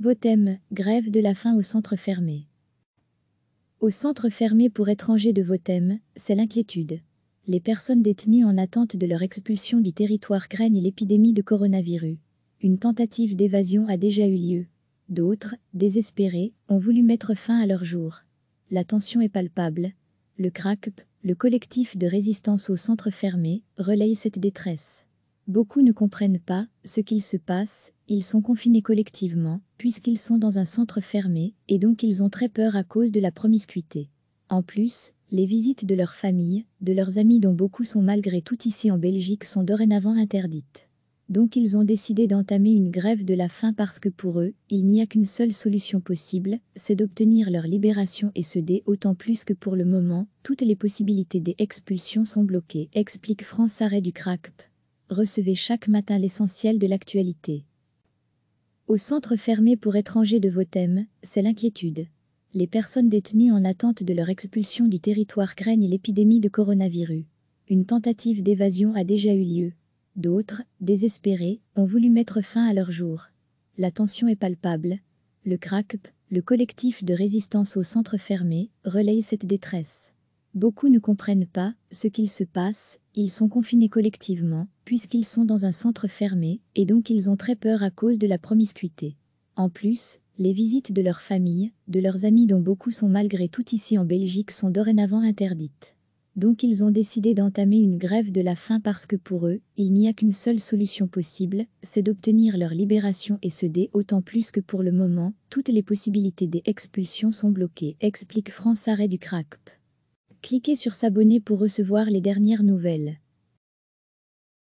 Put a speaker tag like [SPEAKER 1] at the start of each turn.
[SPEAKER 1] Votem, grève de la faim au centre fermé. Au centre fermé pour étrangers de Votem, c'est l'inquiétude. Les personnes détenues en attente de leur expulsion du territoire craignent l'épidémie de coronavirus. Une tentative d'évasion a déjà eu lieu. D'autres, désespérés, ont voulu mettre fin à leur jour. La tension est palpable. Le CRACP, le collectif de résistance au centre fermé, relaye cette détresse. Beaucoup ne comprennent pas ce qu'il se passe, ils sont confinés collectivement, puisqu'ils sont dans un centre fermé, et donc ils ont très peur à cause de la promiscuité. En plus, les visites de leurs familles, de leurs amis dont beaucoup sont malgré tout ici en Belgique sont dorénavant interdites. Donc ils ont décidé d'entamer une grève de la faim parce que pour eux, il n'y a qu'une seule solution possible, c'est d'obtenir leur libération et se dé autant plus que pour le moment, toutes les possibilités des expulsions sont bloquées, explique France Arrêt du CRACP recevez chaque matin l'essentiel de l'actualité. Au centre fermé pour étrangers de Votem, c'est l'inquiétude. Les personnes détenues en attente de leur expulsion du territoire craignent l'épidémie de coronavirus. Une tentative d'évasion a déjà eu lieu. D'autres, désespérés, ont voulu mettre fin à leur jour. La tension est palpable. Le CRACP, le collectif de résistance au centre fermé, relaye cette détresse. Beaucoup ne comprennent pas ce qu'il se passe, ils sont confinés collectivement, puisqu'ils sont dans un centre fermé, et donc ils ont très peur à cause de la promiscuité. En plus, les visites de leurs familles, de leurs amis dont beaucoup sont malgré tout ici en Belgique sont dorénavant interdites. Donc ils ont décidé d'entamer une grève de la faim parce que pour eux, il n'y a qu'une seule solution possible, c'est d'obtenir leur libération et ce dé autant plus que pour le moment, toutes les possibilités des expulsions sont bloquées, explique France Arrêt du CRACP. Cliquez sur s'abonner pour recevoir les dernières nouvelles.